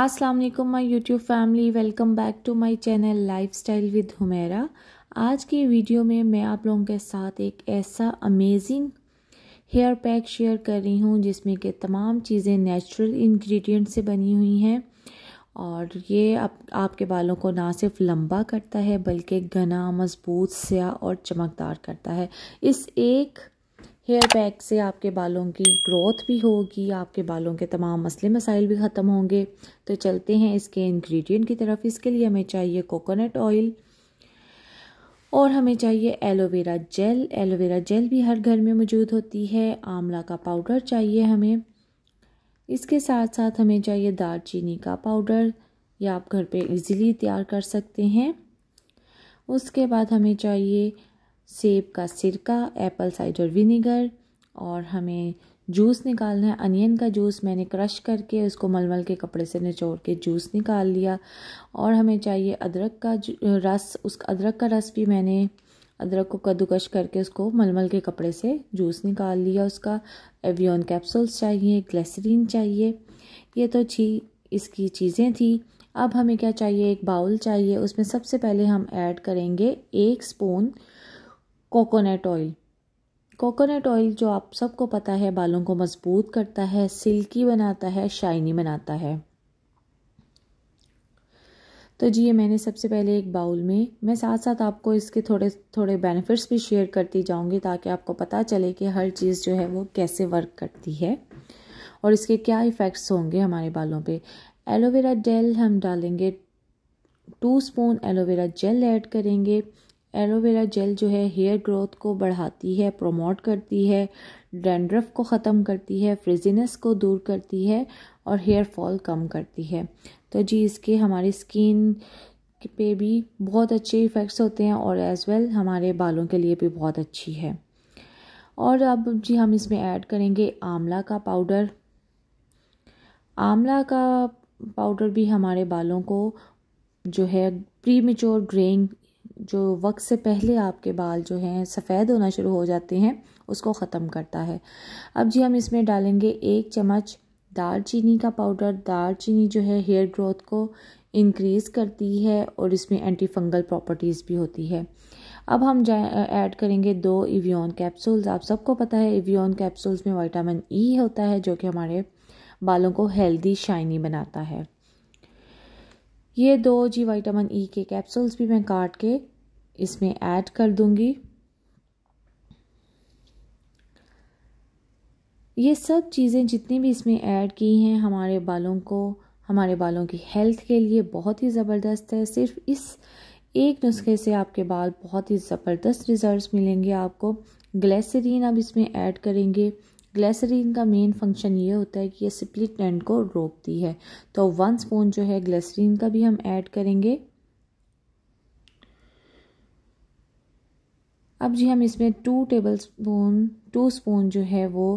अस्सलाम वालेकुम my YouTube family welcome back to my channel lifestyle with Humera आज की वीडियो में मैं आप लोगों के साथ एक ऐसा अमेजिंग हेयर पैक शेयर कर रही हूँ जिसमें कि तमाम चीज़ें नेचुरल इंग्रेडिएंट से बनी हुई हैं और ये आप, आपके बालों को ना सिर्फ लंबा करता है बल्कि घना मजबूत स्या और चमकदार करता है इस एक हेयर पैक से आपके बालों की ग्रोथ भी होगी आपके बालों के तमाम मसले मसाइल भी ख़त्म होंगे तो चलते हैं इसके इंग्रेडिएंट की तरफ इसके लिए हमें चाहिए कोकोनट ऑयल और हमें चाहिए एलोवेरा जेल एलोवेरा जेल भी हर घर में मौजूद होती है आंवला का पाउडर चाहिए हमें इसके साथ साथ हमें चाहिए दालचीनी का पाउडर या आप घर पर ईज़िली तैयार कर सकते हैं उसके बाद हमें चाहिए सेब का सिरका एप्पल साइडर विनीगर और हमें जूस निकालना है अनियन का जूस मैंने क्रश करके उसको मलमल के कपड़े से निचोड़ के जूस निकाल लिया और हमें चाहिए अदरक का रस उस अदरक का रस भी मैंने अदरक को कद्दूकश करके उसको मलमल के कपड़े से जूस निकाल लिया उसका एवियन कैप्सूल्स चाहिए ग्लेसरीन चाहिए ये तो छी इसकी चीज़ें थी अब हमें क्या चाहिए एक बाउल चाहिए उसमें सबसे पहले हम ऐड करेंगे एक spoon coconut oil coconut oil जो आप सबको पता है बालों को मजबूत करता है सिल्की बनाता है शाइनी बनाता है तो जी ये मैंने सबसे पहले एक बाउल में मैं साथ साथ आपको इसके थोड़े थोड़े बेनिफिट्स भी शेयर करती जाऊंगी ताकि आपको पता चले कि हर चीज़ जो है वो कैसे वर्क करती है और इसके क्या इफ़ेक्ट्स होंगे हमारे बालों पे एलोवेरा जेल हम डालेंगे two spoon aloe vera gel add करेंगे एलोवेरा जेल जो है हेयर ग्रोथ को बढ़ाती है प्रोमोट करती है डेंड्रफ को ख़त्म करती है फ्रिजीनेस को दूर करती है और हेयर फॉल कम करती है तो जी इसके हमारी स्किन पे भी बहुत अच्छे इफ़ेक्ट्स होते हैं और एज़ वेल हमारे बालों के लिए भी बहुत अच्छी है और अब जी हम इसमें ऐड करेंगे आंवला का पाउडर आंवला का पाउडर भी हमारे बालों को जो है प्री ग्रेइंग जो वक्त से पहले आपके बाल जो हैं सफ़ेद होना शुरू हो जाते हैं उसको ख़त्म करता है अब जी हम इसमें डालेंगे एक चम्मच दार चीनी का पाउडर दार चीनी जो है हेयर ग्रोथ को इंक्रीज़ करती है और इसमें एंटी फंगल प्रॉपर्टीज़ भी होती है अब हम ऐड करेंगे दो इवियन कैप्सूल्स आप सबको पता है इवियन कैप्सूल्स में विटामिन ई e होता है जो कि हमारे बालों को हेल्दी शाइनी बनाता है ये दो जी विटामिन ई के कैप्सूल्स भी मैं काट के इसमें ऐड कर दूंगी ये सब चीज़ें जितनी भी इसमें ऐड की हैं हमारे बालों को हमारे बालों की हेल्थ के लिए बहुत ही ज़बरदस्त है सिर्फ इस एक नुस्खे से आपके बाल बहुत ही ज़बरदस्त रिजल्ट्स मिलेंगे आपको ग्लेसरीन अब इसमें ऐड करेंगे ग्लैसरीन का मेन फंक्शन ये होता है कि ये स्प्लिट एंड को रोकती है तो वन स्पून जो है ग्लैसरीन का भी हम ऐड करेंगे अब जी हम इसमें two tablespoon two spoon जो है वो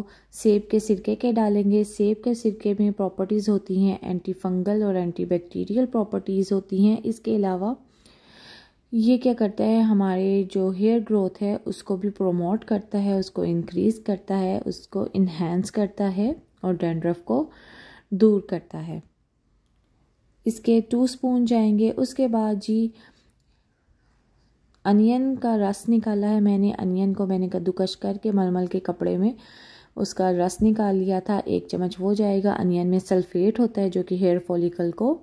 सेब के सिरके के डालेंगे सेब के सिरके में प्रॉपर्टीज़ होती हैं एंटी फंगल और एंटी बैक्टीरियल प्रॉपर्टीज़ होती हैं इसके अलावा ये क्या करता है हमारे जो हेयर ग्रोथ है उसको भी प्रोमोट करता है उसको इंक्रीज़ करता है उसको इन्हेंस करता है और डेंड्रफ को दूर करता है इसके टू स्पून जाएंगे उसके बाद जी अनियन का रस निकाला है मैंने अनियन को मैंने कद्दूकश करके मलमल के कपड़े में उसका रस निकाल लिया था एक चम्मच वो जाएगा अनियन में सल्फेट होता है जो कि हेयर फॉलिकल को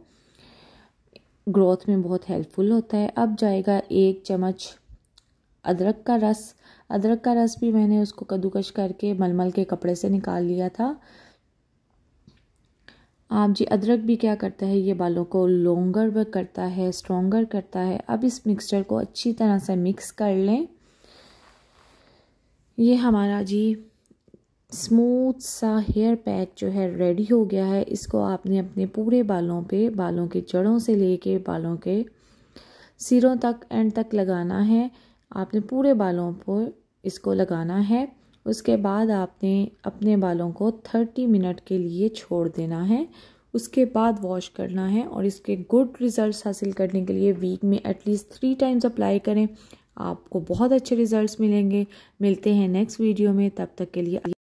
ग्रोथ में बहुत हेल्पफुल होता है अब जाएगा एक चम्मच अदरक का रस अदरक का रस भी मैंने उसको कद्दूकश करके मलमल के कपड़े से निकाल लिया था आप जी अदरक भी क्या करता है ये बालों को लोंगर करता है स्ट्रोंगर करता है अब इस मिक्सचर को अच्छी तरह से मिक्स कर लें ये हमारा जी स्मूथ सा हेयर पैक जो है रेडी हो गया है इसको आपने अपने पूरे बालों पे बालों के जड़ों से लेके बालों के सिरों तक एंड तक लगाना है आपने पूरे बालों पर इसको लगाना है उसके बाद आपने अपने बालों को थर्टी मिनट के लिए छोड़ देना है उसके बाद वॉश करना है और इसके गुड रिजल्ट्स हासिल करने के लिए वीक में एटलीस्ट थ्री टाइम्स अप्लाई करें आपको बहुत अच्छे रिजल्ट्स मिलेंगे मिलते हैं नेक्स्ट वीडियो में तब तक के लिए